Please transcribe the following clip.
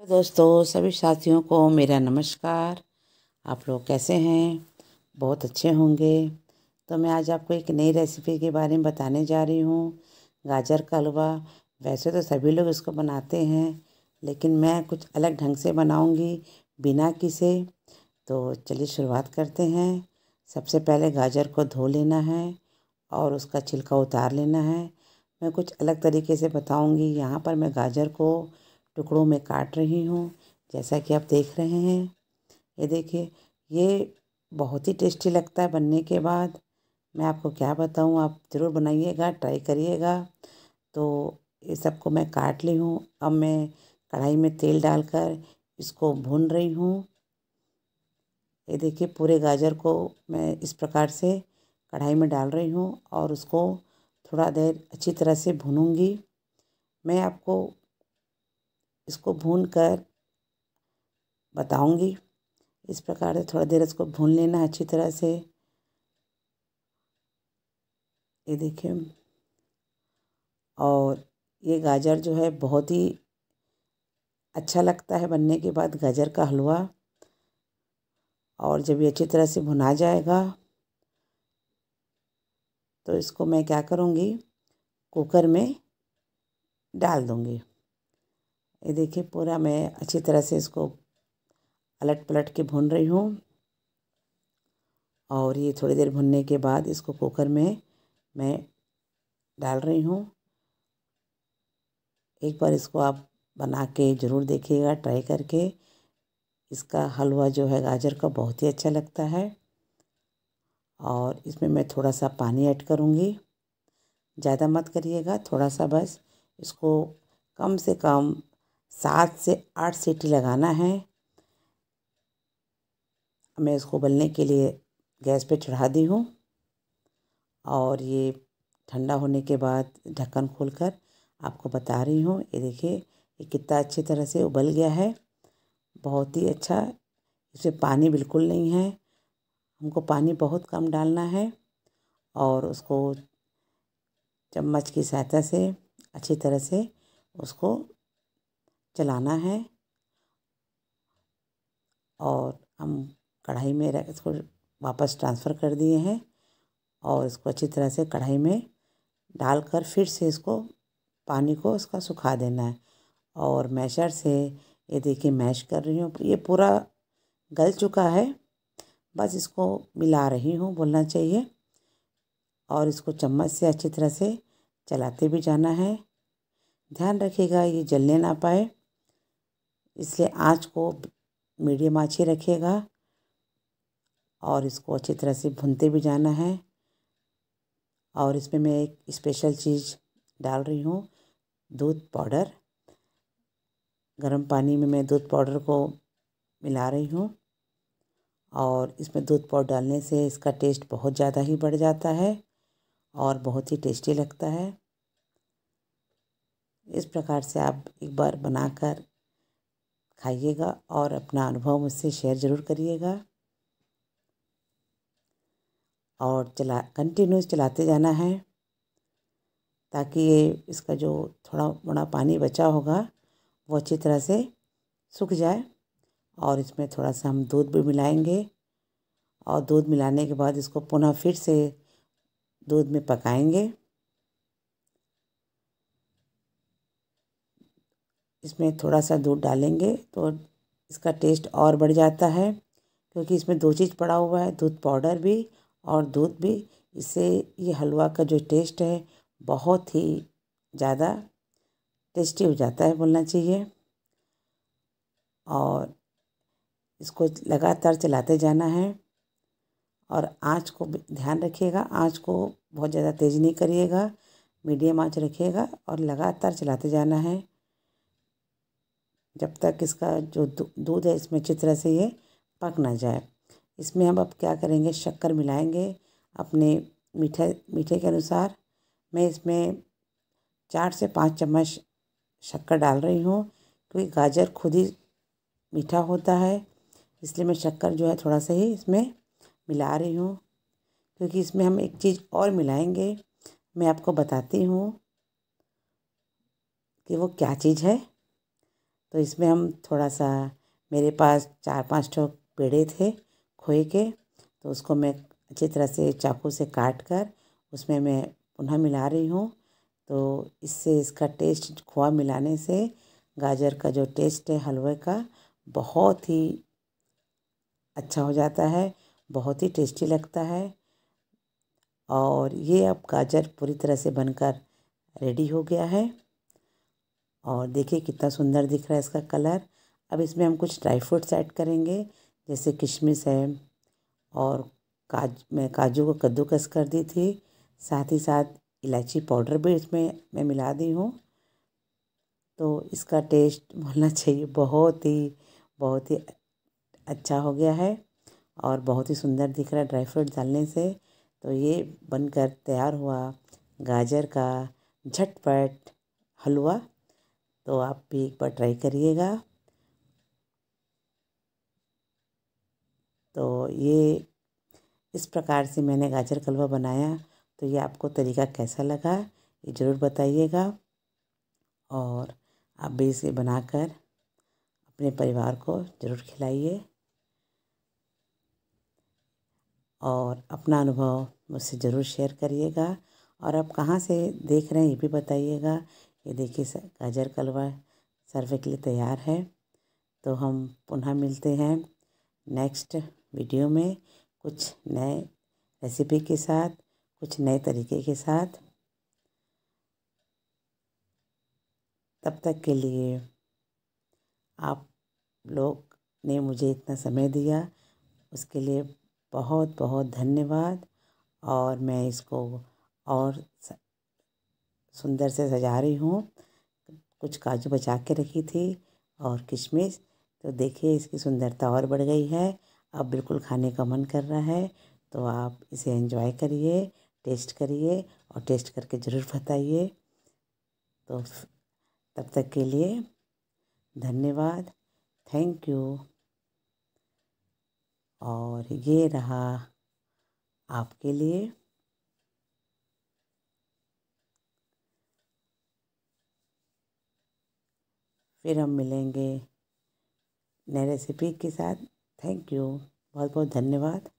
hello दोस्तों सभी साथियों को मेरा नमस्कार आप लोग कैसे हैं बहुत अच्छे होंगे तो मैं आज आपको एक नई रेसिपी के बारे में बताने जा रही हूँ गाजर का हलवा वैसे तो सभी लोग इसको बनाते हैं लेकिन मैं कुछ अलग ढंग से बनाऊँगी बिना किसे तो चलिए शुरुआत करते हैं सबसे पहले गाजर को धो लेना है और उसका छिलका उतार लेना है मैं कुछ अलग तरीके से बताऊँगी यहाँ पर मैं गाजर को टुकड़ों में काट रही हूँ जैसा कि आप देख रहे हैं ये देखिए ये बहुत ही टेस्टी लगता है बनने के बाद मैं आपको क्या बताऊँ आप ज़रूर बनाइएगा ट्राई करिएगा तो ये सबको मैं काट ली हूँ अब मैं कढ़ाई में तेल डालकर इसको भून रही हूँ ये देखिए पूरे गाजर को मैं इस प्रकार से कढ़ाई में डाल रही हूँ और उसको थोड़ा देर अच्छी तरह से भूनूंगी मैं आपको इसको भून कर बताऊँगी इस प्रकार से थोड़ा देर इसको भून लेना अच्छी तरह से ये देखिए और ये गाजर जो है बहुत ही अच्छा लगता है बनने के बाद गाजर का हलवा और जब ये अच्छी तरह से भुना जाएगा तो इसको मैं क्या करूँगी कुकर में डाल दूँगी ये देखिए पूरा मैं अच्छी तरह से इसको पलट पलट के भून रही हूँ और ये थोड़ी देर भुनने के बाद इसको कुकर में मैं डाल रही हूँ एक बार इसको आप बना के ज़रूर देखिएगा ट्राई करके इसका हलवा जो है गाजर का बहुत ही अच्छा लगता है और इसमें मैं थोड़ा सा पानी ऐड करूँगी ज़्यादा मत करिएगा थोड़ा सा बस इसको कम से कम सात से आठ सीटी लगाना है मैं इसको उबलने के लिए गैस पे चढ़ा दी हूँ और ये ठंडा होने के बाद ढक्कन खोलकर आपको बता रही हूँ ये देखिए ये कितना अच्छी तरह से उबल गया है बहुत ही अच्छा इसमें पानी बिल्कुल नहीं है हमको पानी बहुत कम डालना है और उसको चम्मच की सहायता से अच्छी तरह से उसको चलाना है और हम कढ़ाई में रख इसको वापस ट्रांसफ़र कर दिए हैं और इसको अच्छी तरह से कढ़ाई में डालकर फिर से इसको पानी को इसका सुखा देना है और मैशर से ये देखिए मैश कर रही हूँ ये पूरा गल चुका है बस इसको मिला रही हूँ बोलना चाहिए और इसको चम्मच से अच्छी तरह से चलाते भी जाना है ध्यान रखिएगा ये जलने ना पाए इसलिए आँच को मीडियम आँच ही रखिएगा और इसको अच्छी तरह से भुनते भी जाना है और इसमें मैं एक स्पेशल चीज़ डाल रही हूँ दूध पाउडर गर्म पानी में मैं दूध पाउडर को मिला रही हूँ और इसमें दूध पाउडर डालने से इसका टेस्ट बहुत ज़्यादा ही बढ़ जाता है और बहुत ही टेस्टी लगता है इस प्रकार से आप एक बार बनाकर खाइएगा और अपना अनुभव मुझसे शेयर ज़रूर करिएगा और चला कंटिन्यूस चलाते जाना है ताकि ये इसका जो थोड़ा मोड़ा पानी बचा होगा वो अच्छी तरह से सूख जाए और इसमें थोड़ा सा हम दूध भी मिलाएंगे और दूध मिलाने के बाद इसको पुनः फिर से दूध में पकाएंगे इसमें थोड़ा सा दूध डालेंगे तो इसका टेस्ट और बढ़ जाता है क्योंकि इसमें दो चीज़ पड़ा हुआ है दूध पाउडर भी और दूध भी इससे ये हलवा का जो टेस्ट है बहुत ही ज़्यादा टेस्टी हो जाता है बोलना चाहिए और इसको लगातार चलाते जाना है और आँच को ध्यान रखिएगा आँच को बहुत ज़्यादा तेज़ नहीं करिएगा मीडियम आँच रखिएगा और लगातार चलाते जाना है जब तक इसका जो दूध है इसमें अच्छी तरह से ये पक ना जाए इसमें हम अब क्या करेंगे शक्कर मिलाएंगे अपने मीठे मीठे के अनुसार मैं इसमें चार से पाँच चम्मच शक्कर डाल रही हूँ क्योंकि गाजर खुद ही मीठा होता है इसलिए मैं शक्कर जो है थोड़ा सा ही इसमें मिला रही हूँ क्योंकि इसमें हम एक चीज़ और मिलाएंगे मैं आपको बताती हूँ कि वो क्या चीज़ है तो इसमें हम थोड़ा सा मेरे पास चार पाँच ठो पेड़े थे खोए के तो उसको मैं अच्छी तरह से चाकू से काट कर उसमें मैं पुनः मिला रही हूँ तो इससे इसका टेस्ट खोआ मिलाने से गाजर का जो टेस्ट है हलवे का बहुत ही अच्छा हो जाता है बहुत ही टेस्टी लगता है और ये अब गाजर पूरी तरह से बनकर रेडी हो गया है और देखिए कितना सुंदर दिख रहा है इसका कलर अब इसमें हम कुछ ड्राई फ्रूट्स ऐड करेंगे जैसे किशमिश है और काज मैं काजू को कद्दूकस कर दी थी साथ ही साथ इलायची पाउडर भी इसमें मैं मिला दी हूँ तो इसका टेस्ट बोलना चाहिए बहुत ही बहुत ही अच्छा हो गया है और बहुत ही सुंदर दिख रहा है ड्राई फ्रूट डालने से तो ये बनकर तैयार हुआ गाजर का झटपट हलवा तो आप भी एक बार ट्राई करिएगा तो ये इस प्रकार से मैंने गाजर कलवा बनाया तो ये आपको तरीका कैसा लगा ये ज़रूर बताइएगा और आप भी इसे बनाकर अपने परिवार को ज़रूर खिलाइए और अपना अनुभव मुझसे ज़रूर शेयर करिएगा और आप कहाँ से देख रहे हैं ये भी बताइएगा ये देखिए गाजर कलवा सर्वे के लिए तैयार है तो हम पुनः मिलते हैं नेक्स्ट वीडियो में कुछ नए रेसिपी के साथ कुछ नए तरीके के साथ तब तक के लिए आप लोग ने मुझे इतना समय दिया उसके लिए बहुत बहुत धन्यवाद और मैं इसको और सुंदर से सजा रही हूँ कुछ काजू बचा के रखी थी और किशमिश तो देखिए इसकी सुंदरता और बढ़ गई है अब बिल्कुल खाने का मन कर रहा है तो आप इसे एंजॉय करिए टेस्ट करिए और टेस्ट करके ज़रूर बताइए तो तब तक के लिए धन्यवाद थैंक यू और ये रहा आपके लिए फिर हम मिलेंगे नए रेसिपी के साथ थैंक यू बहुत बहुत धन्यवाद